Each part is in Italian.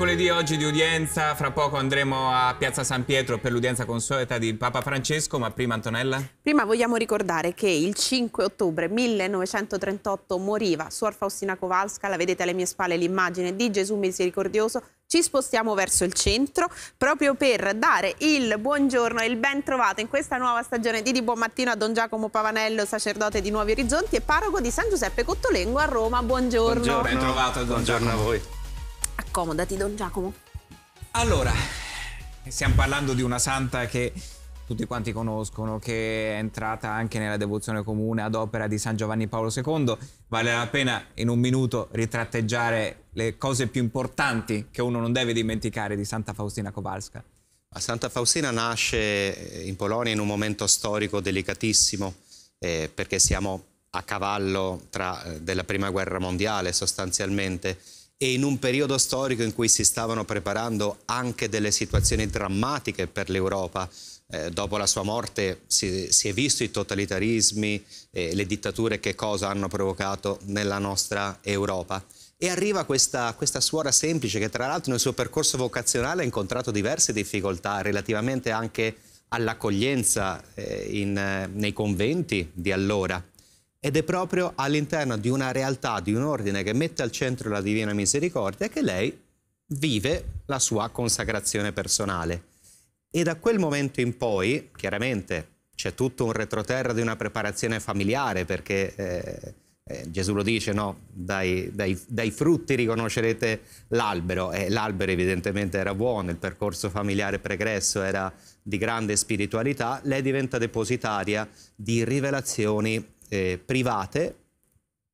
mercoledì oggi di udienza, fra poco andremo a Piazza San Pietro per l'udienza consueta di Papa Francesco, ma prima Antonella? Prima vogliamo ricordare che il 5 ottobre 1938 moriva Suor Faustina Kowalska, la vedete alle mie spalle l'immagine di Gesù misericordioso, ci spostiamo verso il centro proprio per dare il buongiorno e il ben trovato in questa nuova stagione di Di Buon Mattino a Don Giacomo Pavanello, sacerdote di Nuovi Orizzonti e parroco di San Giuseppe Cottolengo a Roma. Buongiorno. Buongiorno, ben trovato Don buongiorno Giacomo. a voi. Accomodati, Don Giacomo. Allora, stiamo parlando di una santa che tutti quanti conoscono, che è entrata anche nella devozione comune ad opera di San Giovanni Paolo II. Vale la pena in un minuto ritratteggiare le cose più importanti che uno non deve dimenticare di Santa Faustina Kowalska. La Santa Faustina nasce eh, in Polonia in un momento storico delicatissimo, eh, perché siamo a cavallo tra, eh, della Prima Guerra Mondiale sostanzialmente, e in un periodo storico in cui si stavano preparando anche delle situazioni drammatiche per l'Europa. Eh, dopo la sua morte si, si è visto i totalitarismi e le dittature che cosa hanno provocato nella nostra Europa. E arriva questa, questa, suora semplice che tra l'altro nel suo percorso vocazionale ha incontrato diverse difficoltà relativamente anche all'accoglienza eh, eh nei conventi di allora ed è proprio all'interno di una realtà, di un ordine che mette al centro la Divina Misericordia che lei vive la sua consacrazione personale. E da quel momento in poi, chiaramente, c'è tutto un retroterra di una preparazione familiare perché... Eh, eh, Gesù lo dice, no? dai, dai, dai frutti riconoscerete l'albero. e l'albero evidentemente era buono, il percorso familiare pregresso era di grande spiritualità. Lei diventa depositaria di rivelazioni eh, private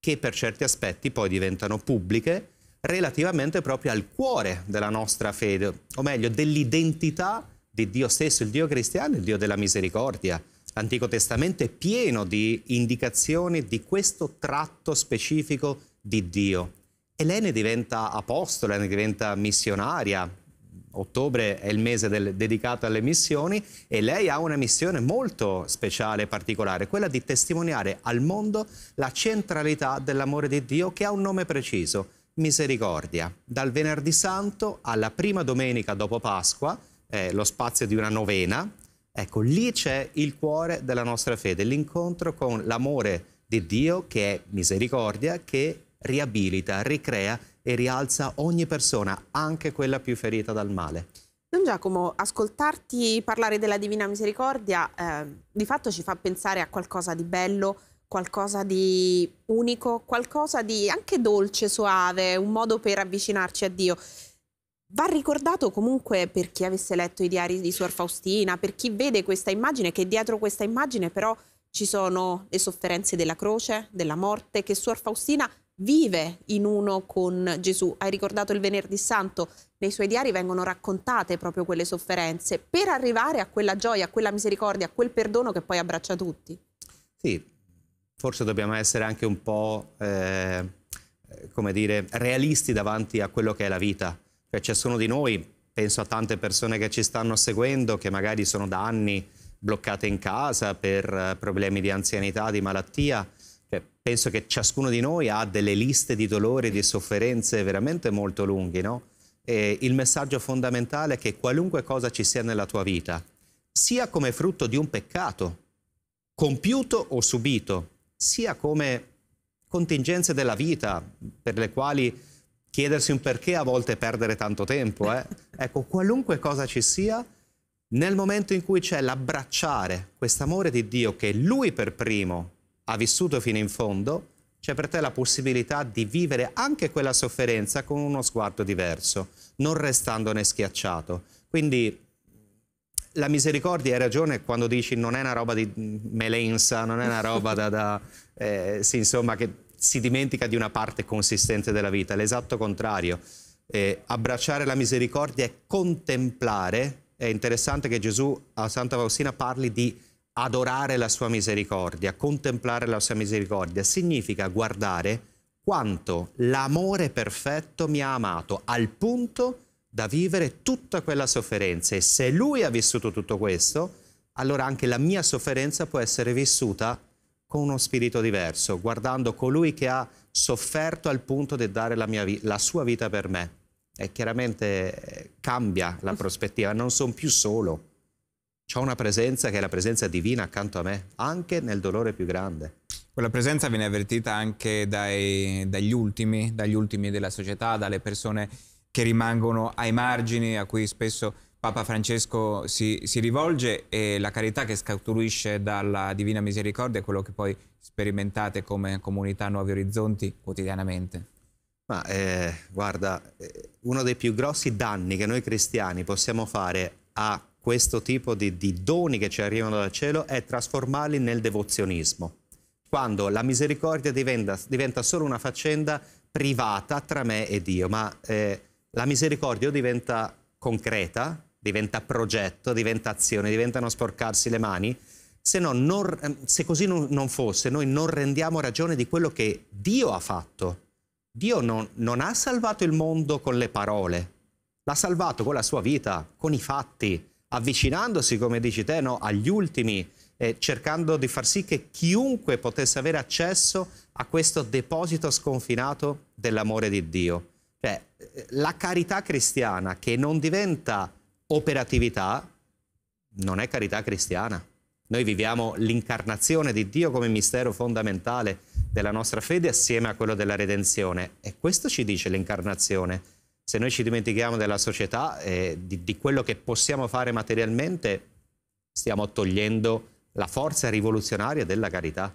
che per certi aspetti poi diventano pubbliche relativamente proprio al cuore della nostra fede, o meglio dell'identità di Dio stesso, il Dio cristiano, il Dio della misericordia. L'Antico Testamento è pieno di indicazioni di questo tratto specifico di Dio. E lei ne diventa apostola, ne diventa missionaria, ottobre è il mese del, dedicato alle missioni e lei ha una missione molto speciale e particolare, quella di testimoniare al mondo la centralità dell'amore di Dio che ha un nome preciso, misericordia. Dal venerdì santo alla prima domenica dopo Pasqua, eh, lo spazio di una novena, ecco lì c'è il cuore della nostra fede, l'incontro con l'amore di Dio che è misericordia, che riabilita, ricrea e rialza ogni persona, anche quella più ferita dal male. Don Giacomo, ascoltarti parlare della Divina Misericordia eh, di fatto ci fa pensare a qualcosa di bello, qualcosa di unico, qualcosa di anche dolce, soave, un modo per avvicinarci a Dio. Va ricordato comunque per chi avesse letto i diari di Suor Faustina, per chi vede questa immagine, che dietro questa immagine però ci sono le sofferenze della croce, della morte, che Suor Faustina vive in uno con Gesù. Hai ricordato il venerdì santo, nei suoi diari vengono raccontate proprio quelle sofferenze per arrivare a quella gioia, a quella misericordia, a quel perdono che poi abbraccia tutti. Sì, forse dobbiamo essere anche un po', eh, come dire, realisti davanti a quello che è la vita. Cioè ciascuno di noi, penso a tante persone che ci stanno seguendo, che magari sono da anni bloccate in casa per eh, problemi di anzianità, di malattia, cioè, penso che ciascuno di noi ha delle liste di dolori e di sofferenze veramente molto lunghi, no? E il messaggio fondamentale è che qualunque cosa ci sia nella tua vita, sia come frutto di un peccato, compiuto o subito, sia come contingenze della vita per le quali chiedersi un perché a volte perdere tanto tempo. Eh? Ecco, qualunque cosa ci sia, nel momento in cui c'è l'abbracciare quest'amore di Dio che Lui per primo ha vissuto fino in fondo, c'è per te la possibilità di vivere anche quella sofferenza con uno sguardo diverso, non restandone schiacciato. Quindi la misericordia hai ragione quando dici non è una roba di melensa, non è una roba da, da eh, sì, insomma, che si dimentica di una parte consistente della vita, l'esatto contrario. Eh, abbracciare la misericordia è contemplare, è interessante che Gesù a Santa Faustina parli di adorare la sua misericordia, contemplare la sua misericordia, significa guardare quanto l'amore perfetto mi ha amato al punto da vivere tutta quella sofferenza e se lui ha vissuto tutto questo, allora anche la mia sofferenza può essere vissuta con uno spirito diverso, guardando colui che ha sofferto al punto di dare la, vi la sua vita per me. E chiaramente eh, cambia la prospettiva, non sono più solo. C'ho una presenza che è la presenza divina accanto a me, anche nel dolore più grande. Quella presenza viene avvertita anche dai, dagli ultimi, dagli ultimi della società, dalle persone che rimangono ai margini, a cui spesso Papa Francesco si, si, rivolge e la carità che scaturisce dalla Divina Misericordia è quello che poi sperimentate come comunità Nuovi Orizzonti quotidianamente. Ma eh, guarda, eh, uno dei più grossi danni che noi cristiani possiamo fare a questo tipo di, di doni che ci arrivano dal cielo è trasformarli nel devozionismo. Quando la misericordia diventa, diventa solo una faccenda privata tra me e Dio, ma eh, la misericordia diventa concreta, diventa progetto, diventa azione, diventano sporcarsi le mani, se, no, non, ehm, se, così non, fosse, noi non rendiamo ragione di quello che Dio ha fatto. Dio non, non, ha salvato il mondo con le parole, l'ha salvato con la sua vita, con i fatti, avvicinandosi, come dici te, no, agli ultimi, eh, cercando di far sì che chiunque potesse avere accesso a questo deposito sconfinato dell'amore di Dio. Cioè, eh, la carità cristiana che non diventa operatività non è carità cristiana. Noi viviamo l'incarnazione di Dio come mistero fondamentale della nostra fede assieme a quello della redenzione e questo ci dice l'incarnazione se noi ci dimentichiamo della società e di, di quello che possiamo fare materialmente, stiamo togliendo la forza rivoluzionaria della carità.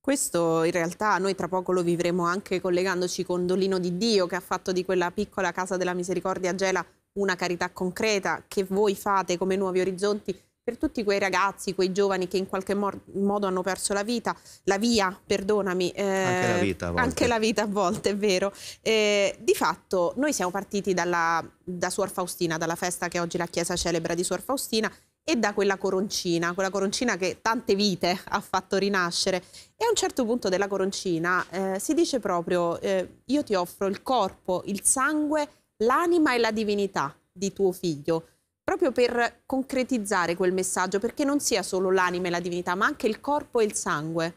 Questo in realtà noi tra poco lo vivremo anche collegandoci con Dolino di Dio che ha fatto di quella piccola casa della misericordia Gela una carità concreta che voi fate come Nuovi Orizzonti per tutti quei ragazzi, quei giovani che in qualche modo hanno perso la vita, la via, perdonami. Eh, anche la vita a volte. Anche la vita a volte, è vero. Eh, di fatto noi siamo partiti dalla, da Suor Faustina, dalla festa che oggi la Chiesa celebra di Suor Faustina e da quella coroncina, quella coroncina che tante vite ha fatto rinascere. E a un certo punto della coroncina eh, si dice proprio eh, io ti offro il corpo, il sangue, l'anima e la divinità di tuo figlio proprio per concretizzare quel messaggio, perché non sia solo l'anima e la divinità, ma anche il corpo e il sangue.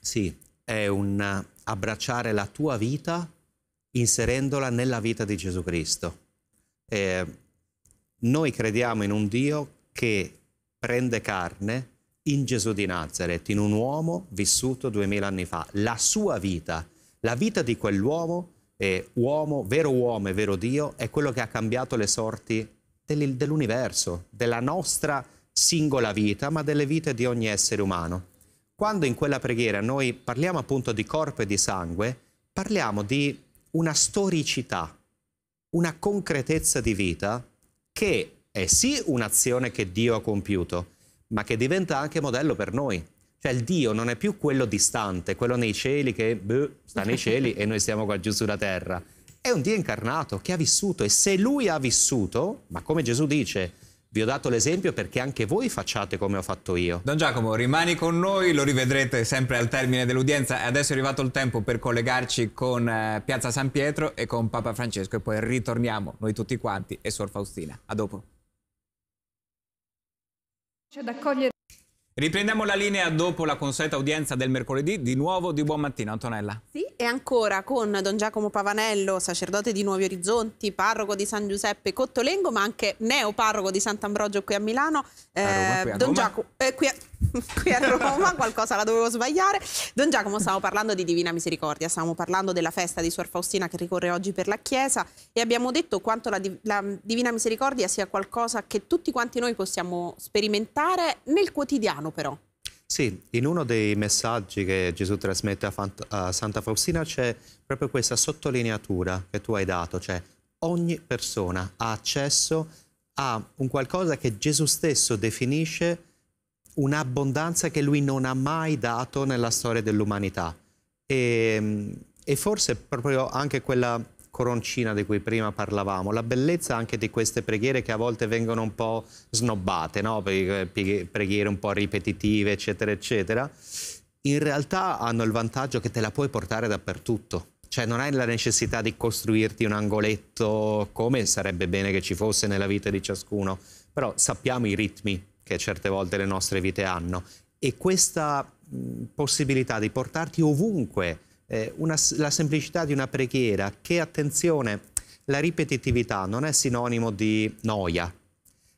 Sì, è un abbracciare la tua vita inserendola nella vita di Gesù Cristo. Eh, noi crediamo in un Dio che prende carne in Gesù di Nazareth, in un uomo vissuto duemila anni fa. La sua vita, la vita di quell'uomo, eh, uomo, vero uomo e vero Dio, è quello che ha cambiato le sorti dell'universo, della nostra singola vita, ma delle vite di ogni essere umano. Quando in quella preghiera noi parliamo appunto di corpo e di sangue, parliamo di una storicità, una concretezza di vita che è sì un'azione che Dio ha compiuto, ma che diventa anche modello per noi. Cioè il Dio non è più quello distante, quello nei cieli che beh, sta nei cieli e noi siamo qua giù sulla terra è un Dio incarnato che ha vissuto e se lui ha vissuto, ma come Gesù dice, vi ho dato l'esempio perché anche voi facciate come ho fatto io. Don Giacomo, rimani con noi, lo rivedrete sempre al termine dell'udienza. Adesso è arrivato il tempo per collegarci con eh, Piazza San Pietro e con Papa Francesco e poi ritorniamo noi tutti quanti e Suor Faustina. A dopo. C'è da cogliere Riprendiamo la linea dopo la consueta udienza del mercoledì, di nuovo di buon mattino Antonella. Sì, e ancora con Don Giacomo Pavanello, sacerdote di Nuovi Orizzonti, parroco di San Giuseppe Cottolengo, ma anche neoparroco di Sant'Ambrogio qui a Milano. Eh, Roma, qui a eh, Don Giacomo, eh, qui a, qui a Roma, qualcosa la dovevo sbagliare. Don Giacomo, stavamo parlando di Divina Misericordia, stavamo parlando della festa di Suor Faustina che ricorre oggi per la Chiesa e abbiamo detto quanto la, la Divina Misericordia sia qualcosa che tutti quanti noi possiamo sperimentare nel quotidiano però. Sì, in uno dei messaggi che Gesù trasmette a, Fant a Santa Faustina c'è proprio questa sottolineatura che tu hai dato, cioè ogni persona ha accesso a un qualcosa che Gesù stesso definisce un'abbondanza che lui non ha mai dato nella storia dell'umanità. E, ehm, e forse proprio anche quella coroncina di cui prima parlavamo, la bellezza anche di queste preghiere che a volte vengono un po' snobbate, no? Eh, preghiere un po' ripetitive, eccetera, eccetera, in realtà hanno il vantaggio che te la puoi portare dappertutto. Cioè non hai la necessità di costruirti un angoletto come sarebbe bene che ci fosse nella vita di ciascuno, però sappiamo i ritmi che certe volte le nostre vite hanno. E questa possibilità di portarti ovunque eh, una, la semplicità di una preghiera, che attenzione, la ripetitività non è sinonimo di noia,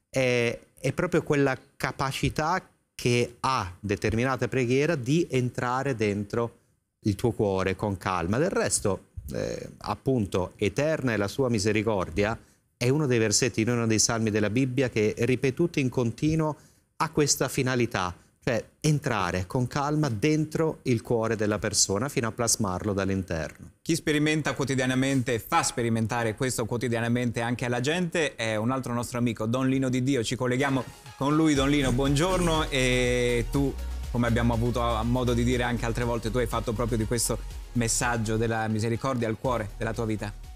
è, è proprio quella capacità che ha determinata preghiera di entrare dentro il tuo cuore con calma. Del resto, eh, appunto, eterna è la sua misericordia, è uno dei versetti in uno dei salmi della Bibbia che ripetuto in continuo ha questa finalità, cioè entrare con calma dentro il cuore della persona fino a plasmarlo dall'interno. Chi sperimenta quotidianamente, fa sperimentare questo quotidianamente anche alla gente, è un altro nostro amico, Don Lino di Dio. Ci colleghiamo con lui, Don Lino, buongiorno e tu, come abbiamo avuto modo di dire anche altre volte, tu hai fatto proprio di questo messaggio della misericordia al cuore della tua vita.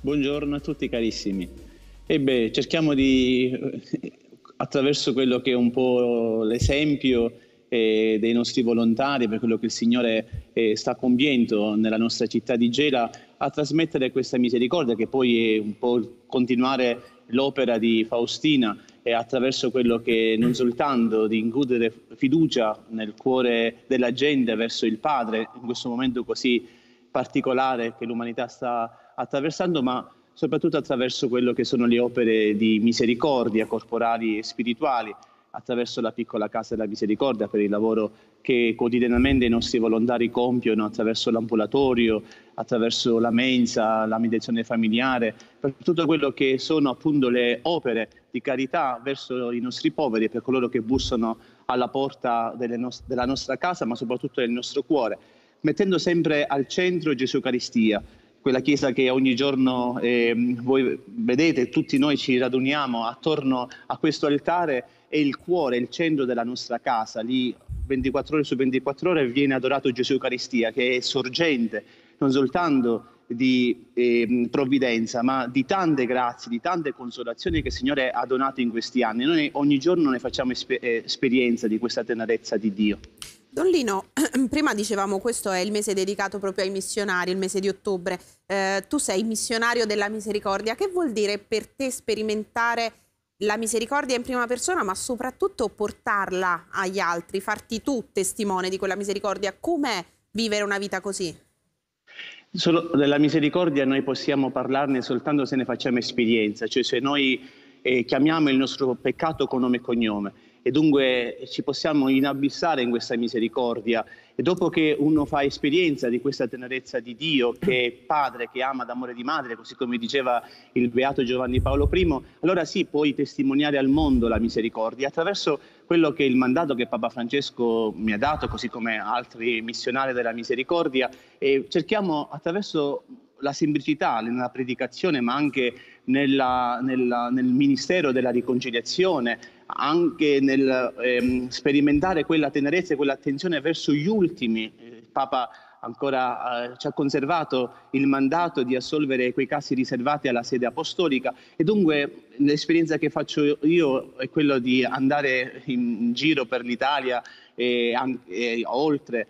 Buongiorno a tutti carissimi. Ebbene, cerchiamo di, attraverso quello che è un po' l'esempio eh, dei nostri volontari, per quello che il Signore eh, sta compiendo nella nostra città di Gela, a trasmettere questa misericordia che poi è un po' continuare l'opera di Faustina e attraverso quello che non soltanto di includere fiducia nel cuore della gente verso il Padre, in questo momento così particolare che l'umanità sta attraversando, ma soprattutto attraverso quello che sono le opere di misericordia corporali e spirituali, attraverso la piccola casa della misericordia per il lavoro che quotidianamente i nostri volontari compiono attraverso l'ambulatorio, attraverso la mensa, la mediazione familiare, per tutto quello che sono appunto le opere di carità verso i nostri poveri, per coloro che bussano alla porta nost- della nostra casa, ma soprattutto del nostro cuore, mettendo sempre al centro Gesù Eucaristia, quella chiesa che ogni giorno eh, voi vedete, tutti noi ci raduniamo attorno a questo altare, è il cuore, il centro della nostra casa, lì 24 ore su 24 ore viene adorato Gesù Eucaristia, che è sorgente non soltanto di eh, provvidenza, ma di tante grazie, di tante consolazioni che il Signore ha donato in questi anni. Noi ogni giorno ne facciamo esper- eh, esperienza di questa tenerezza di Dio. Don Lino, prima dicevamo questo è il mese dedicato proprio ai missionari, il mese di ottobre. Eh, tu sei missionario della misericordia. Che vuol dire per te sperimentare la misericordia in prima persona, ma soprattutto portarla agli altri, farti tu testimone di quella misericordia? Com'è vivere una vita così? Solo della misericordia noi possiamo parlarne soltanto se ne facciamo esperienza, cioè se noi eh, chiamiamo il nostro peccato con nome e cognome e dunque eh, ci possiamo inabissare in questa misericordia. E dopo che uno fa esperienza di questa tenerezza di Dio, che è padre, che ama d'amore di madre, così come diceva il beato Giovanni Paolo I, allora sì, puoi testimoniare al mondo la misericordia attraverso quello che è il mandato che Papa Francesco mi ha dato, così come altri missionari della misericordia, e cerchiamo attraverso la semplicità nella predicazione ma anche nella, nella, nel ministero della riconciliazione, anche nel ehm, sperimentare quella tenerezza e quell'attenzione verso gli ultimi. Eh, il Papa ancora eh, ci ha conservato il mandato di assolvere quei casi riservati alla sede apostolica e dunque l'esperienza che faccio io è quella di andare in giro per l'Italia e, e oltre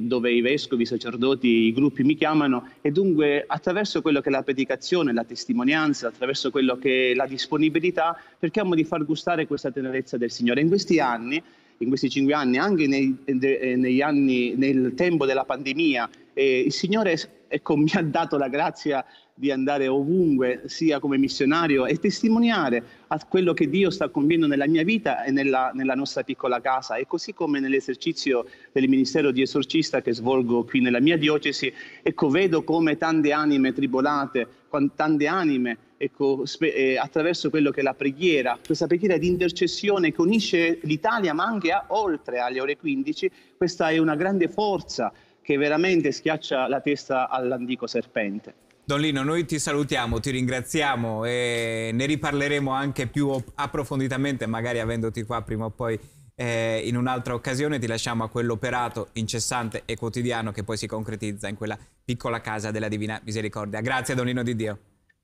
dove i vescovi, i sacerdoti, i gruppi mi chiamano e dunque attraverso quello che è la predicazione, la testimonianza, attraverso quello che è la disponibilità, cerchiamo di far gustare questa tenerezza del Signore. In questi anni, in questi cinque anni, anche nei, eh, nei anni, nel tempo della pandemia, eh, il Signore ecco, mi ha dato la grazia di andare ovunque, sia come missionario, e testimoniare a quello che Dio sta compiendo nella mia vita e nella, nella nostra piccola casa. E così come nell'esercizio del ministero di esorcista che svolgo qui nella mia diocesi, ecco, vedo come tante anime tribolate, tante anime Ecco, eh, attraverso quello che è la preghiera, questa preghiera di intercessione che unisce l'Italia ma anche a, oltre alle ore 15, questa è una grande forza che veramente schiaccia la testa all'antico serpente. Don Lino, noi ti salutiamo, ti ringraziamo e ne riparleremo anche più approfonditamente, magari avendoti qua prima o poi eh, in un'altra occasione. Ti lasciamo a quell'operato incessante e quotidiano che poi si concretizza in quella piccola casa della Divina Misericordia. Grazie, Don Lino di Dio.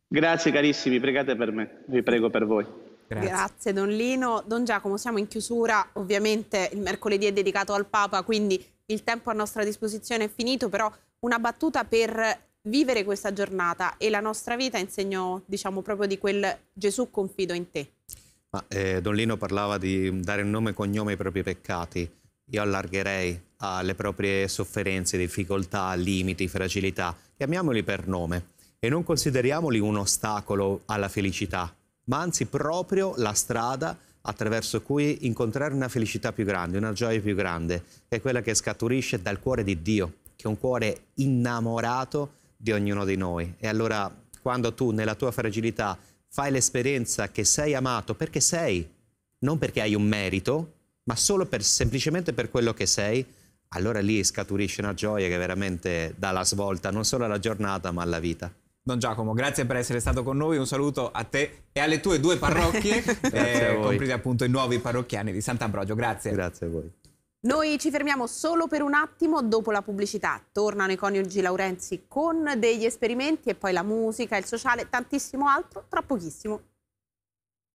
Grazie carissimi, pregate per me, vi prego per voi. Grazie. Grazie Don Lino. Don Giacomo, siamo in chiusura, ovviamente il mercoledì è dedicato al Papa, quindi il tempo a nostra disposizione è finito, però una battuta per vivere questa giornata e la nostra vita in segno, diciamo, proprio di quel Gesù confido in te. Ma, eh, Don Lino parlava di dare nome e cognome ai propri peccati. Io allargherei alle proprie sofferenze, difficoltà, limiti, fragilità. Chiamiamoli per nome e non consideriamoli un ostacolo alla felicità, ma anzi proprio la strada attraverso cui incontrare una felicità più grande, una gioia più grande, che è quella che scaturisce dal cuore di Dio, che è un cuore innamorato di ognuno di noi. E allora quando tu nella tua fragilità fai l'esperienza che sei amato perché sei, non perché hai un merito, ma solo per, semplicemente per quello che sei, allora lì scaturisce una gioia che veramente dà la svolta non solo alla giornata ma alla vita. Don Giacomo, grazie per essere stato con noi, un saluto a te e alle tue due parrocchie, eh, comprese appunto i nuovi parrocchiani di Sant'Ambrogio, grazie. Grazie a voi. Noi ci fermiamo solo per un attimo dopo la pubblicità. Tornano i coniugi Laurenzi con degli esperimenti e poi la musica, il sociale, tantissimo altro tra pochissimo.